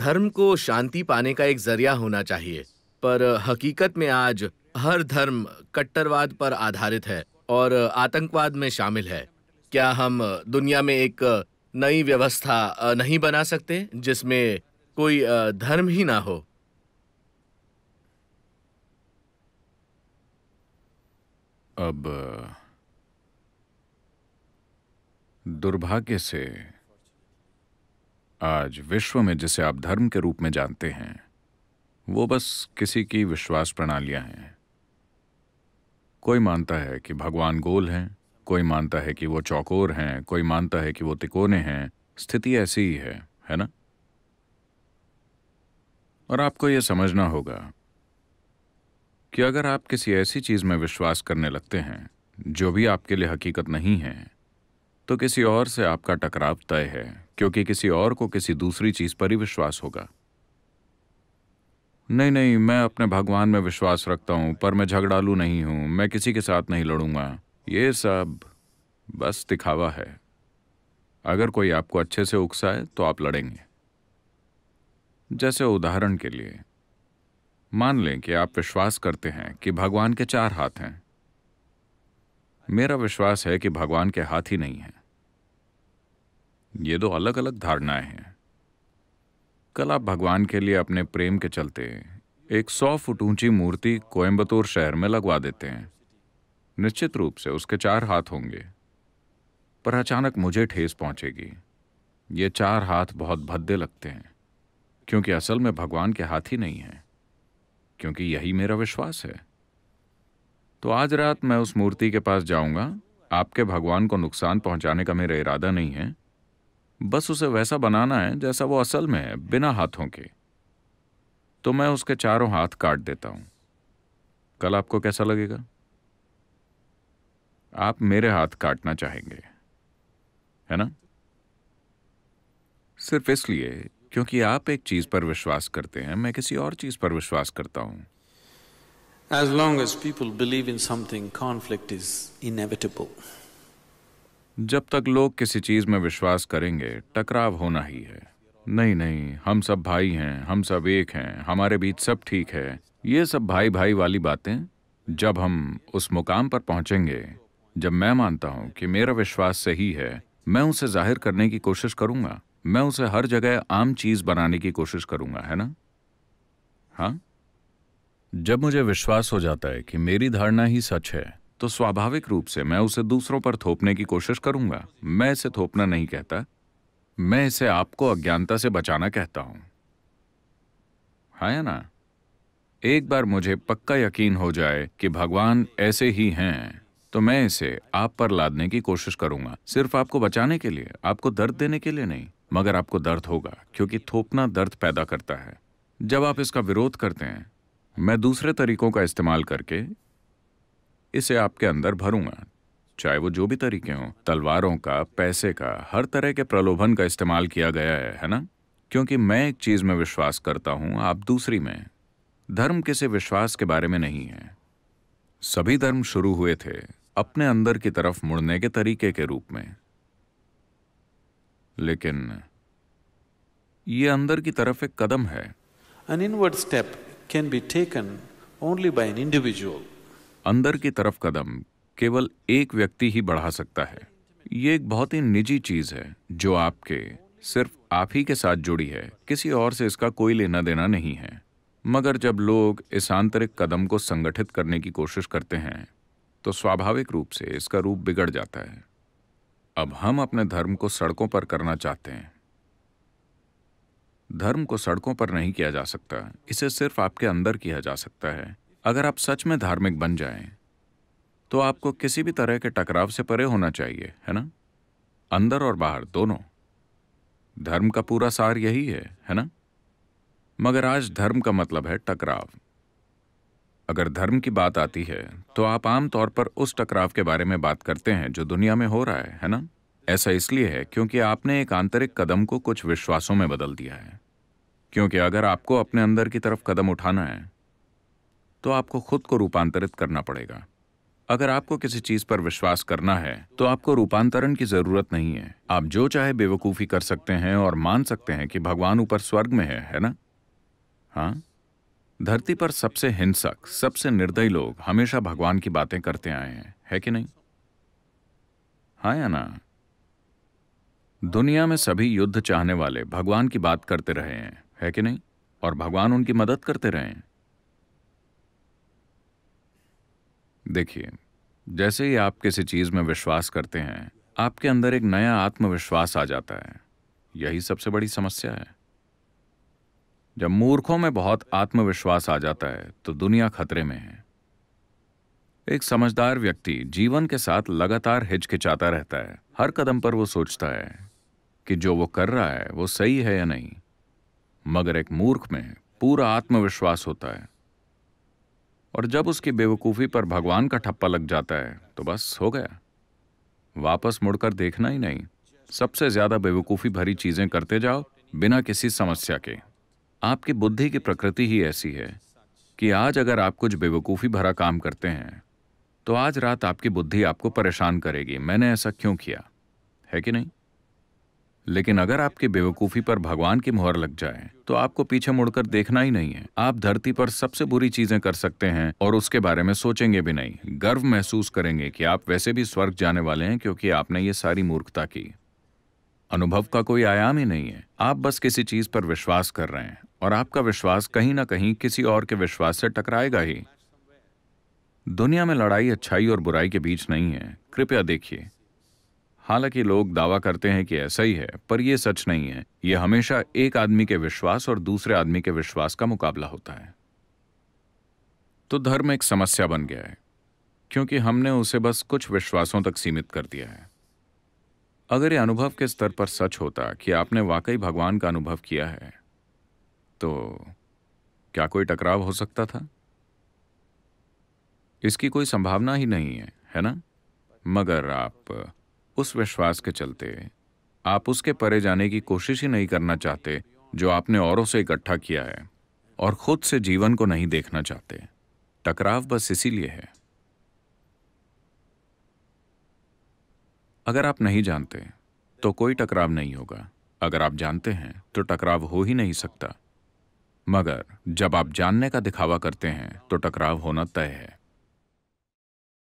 धर्म को शांति पाने का एक जरिया होना चाहिए पर हकीकत में आज हर धर्म कट्टरवाद पर आधारित है और आतंकवाद में शामिल है क्या हम दुनिया में एक नई व्यवस्था नहीं बना सकते जिसमें कोई धर्म ही ना हो अब दुर्भाग्य से आज विश्व में जिसे आप धर्म के रूप में जानते हैं वो बस किसी की विश्वास प्रणालियां हैं कोई मानता है कि भगवान गोल हैं कोई मानता है कि वो चौकोर हैं कोई मानता है कि वो तिकोने हैं स्थिति ऐसी ही है है ना और आपको यह समझना होगा कि अगर आप किसी ऐसी चीज़ में विश्वास करने लगते हैं जो भी आपके लिए हकीकत नहीं है तो किसी और से आपका टकराव तय है क्योंकि किसी और को किसी दूसरी चीज पर ही विश्वास होगा नहीं नहीं मैं अपने भगवान में विश्वास रखता हूं पर मैं झगड़ालू नहीं हूं मैं किसी के साथ नहीं लड़ूंगा ये सब बस दिखावा है अगर कोई आपको अच्छे से उकसाए तो आप लड़ेंगे जैसे उदाहरण के लिए मान लें कि आप विश्वास करते हैं कि भगवान के चार हाथ हैं मेरा विश्वास है कि भगवान के हाथ ही नहीं हैं ये दो अलग अलग धारणाएं हैं कल आप भगवान के लिए अपने प्रेम के चलते एक सौ फुट ऊंची मूर्ति कोयम्बतूर शहर में लगवा देते हैं निश्चित रूप से उसके चार हाथ होंगे पर अचानक मुझे ठेस पहुंचेगी ये चार हाथ बहुत भद्दे लगते हैं क्योंकि असल में भगवान के हाथ ही नहीं हैं क्योंकि यही मेरा विश्वास है तो आज रात मैं उस मूर्ति के पास जाऊंगा आपके भगवान को नुकसान पहुंचाने का मेरा इरादा नहीं है बस उसे वैसा बनाना है जैसा वो असल में है बिना हाथों के तो मैं उसके चारों हाथ काट देता हूं कल आपको कैसा लगेगा आप मेरे हाथ काटना चाहेंगे है ना सिर्फ इसलिए क्योंकि आप एक चीज पर विश्वास करते हैं मैं किसी और चीज पर विश्वास करता हूं as long as people believe in something conflict is inevitable जब तक लोग किसी चीज में विश्वास करेंगे टकराव होना ही है नहीं नहीं हम सब भाई हैं हम सब एक हैं हमारे बीच सब ठीक है ये सब भाई भाई वाली बातें जब हम उस मुकाम पर पहुंचेंगे जब मैं मानता हूं कि मेरा विश्वास सही है मैं उसे जाहिर करने की कोशिश करूंगा मैं उसे हर जगह आम चीज बनाने की कोशिश करूंगा है ना हाँ जब मुझे विश्वास हो जाता है कि मेरी धारणा ही सच है तो स्वाभाविक रूप से मैं उसे दूसरों पर थोपने की कोशिश करूंगा मैं इसे थोपना नहीं कहता मैं इसे आपको अज्ञानता से बचाना कहता हूं हाँ ना एक बार मुझे पक्का यकीन हो जाए कि भगवान ऐसे ही हैं तो मैं इसे आप पर लादने की कोशिश करूंगा सिर्फ आपको बचाने के लिए आपको दर्द देने के लिए नहीं मगर आपको दर्द होगा क्योंकि थोपना दर्द पैदा करता है जब आप इसका विरोध करते हैं मैं दूसरे तरीकों का इस्तेमाल करके इसे आपके अंदर भरूंगा चाहे वो जो भी तरीके हों तलवारों का पैसे का हर तरह के प्रलोभन का इस्तेमाल किया गया है है ना क्योंकि मैं एक चीज़ में विश्वास करता हूं आप दूसरी में धर्म किसी विश्वास के बारे में नहीं है सभी धर्म शुरू हुए थे अपने अंदर की तरफ मुड़ने के तरीके के रूप में लेकिन ये अंदर की तरफ एक कदम है an inward step can be taken only by an individual अंदर की तरफ कदम केवल एक व्यक्ति ही बढ़ा सकता है ये एक बहुत ही निजी चीज है जो आपके सिर्फ आप ही के साथ जुड़ी है किसी और से इसका कोई लेना देना नहीं है मगर जब लोग इस आंतरिक कदम को संगठित करने की कोशिश करते हैं तो स्वाभाविक रूप से इसका रूप बिगड़ जाता है अब हम अपने धर्म को सड़कों पर करना चाहते हैं धर्म को सड़कों पर नहीं किया जा सकता इसे सिर्फ आपके अंदर किया जा सकता है अगर आप सच में धार्मिक बन जाएं, तो आपको किसी भी तरह के टकराव से परे होना चाहिए है ना अंदर और बाहर दोनों धर्म का पूरा सार यही है है ना मगर आज धर्म का मतलब है टकराव अगर धर्म की बात आती है तो आप आमतौर पर उस टकराव के बारे में बात करते हैं जो दुनिया में हो रहा है है ना ऐसा इसलिए है क्योंकि आपने एक आंतरिक कदम को कुछ विश्वासों में बदल दिया है क्योंकि अगर आपको अपने अंदर की तरफ कदम उठाना है तो आपको खुद को रूपांतरित करना पड़ेगा अगर आपको किसी चीज पर विश्वास करना है तो आपको रूपांतरण की जरूरत नहीं है आप जो चाहे बेवकूफी कर सकते हैं और मान सकते हैं कि भगवान ऊपर स्वर्ग में है है ना हाँ धरती पर सबसे हिंसक सबसे निर्दयी लोग हमेशा भगवान की बातें करते आए हैं है कि नहीं हाँ या ना दुनिया में सभी युद्ध चाहने वाले भगवान की बात करते रहे हैं है कि नहीं और भगवान उनकी मदद करते रहे हैं देखिए जैसे ही आप किसी चीज़ में विश्वास करते हैं आपके अंदर एक नया आत्मविश्वास आ जाता है यही सबसे बड़ी समस्या है जब मूर्खों में बहुत आत्मविश्वास आ जाता है तो दुनिया खतरे में है एक समझदार व्यक्ति जीवन के साथ लगातार हिचकिचाता रहता है हर कदम पर वो सोचता है कि जो वो कर रहा है वो सही है या नहीं मगर एक मूर्ख में पूरा आत्मविश्वास होता है और जब उसकी बेवकूफ़ी पर भगवान का ठप्पा लग जाता है तो बस हो गया वापस मुड़कर देखना ही नहीं सबसे ज़्यादा बेवकूफ़ी भरी चीज़ें करते जाओ बिना किसी समस्या के आपकी बुद्धि की प्रकृति ही ऐसी है कि आज अगर आप कुछ बेवकूफ़ी भरा काम करते हैं तो आज रात आपकी बुद्धि आपको परेशान करेगी मैंने ऐसा क्यों किया है कि नहीं लेकिन अगर आपकी बेवकूफ़ी पर भगवान की मोहर लग जाए तो आपको पीछे मुड़कर देखना ही नहीं है आप धरती पर सबसे बुरी चीजें कर सकते हैं और उसके बारे में सोचेंगे भी नहीं गर्व महसूस करेंगे कि आप वैसे भी स्वर्ग जाने वाले हैं क्योंकि आपने ये सारी मूर्खता की अनुभव का कोई आयाम ही नहीं है आप बस किसी चीज पर विश्वास कर रहे हैं और आपका विश्वास कहीं ना कहीं किसी और के विश्वास से टकराएगा ही दुनिया में लड़ाई अच्छाई और बुराई के बीच नहीं है कृपया देखिए हालांकि लोग दावा करते हैं कि ऐसा ही है पर यह सच नहीं है यह हमेशा एक आदमी के विश्वास और दूसरे आदमी के विश्वास का मुकाबला होता है तो धर्म एक समस्या बन गया है क्योंकि हमने उसे बस कुछ विश्वासों तक सीमित कर दिया है अगर यह अनुभव के स्तर पर सच होता कि आपने वाकई भगवान का अनुभव किया है तो क्या कोई टकराव हो सकता था इसकी कोई संभावना ही नहीं है है ना मगर आप उस विश्वास के चलते आप उसके परे जाने की कोशिश ही नहीं करना चाहते जो आपने औरों से इकट्ठा किया है और खुद से जीवन को नहीं देखना चाहते टकराव बस इसीलिए है अगर आप नहीं जानते तो कोई टकराव नहीं होगा अगर आप जानते हैं तो टकराव हो ही नहीं सकता मगर जब आप जानने का दिखावा करते हैं तो टकराव होना तय है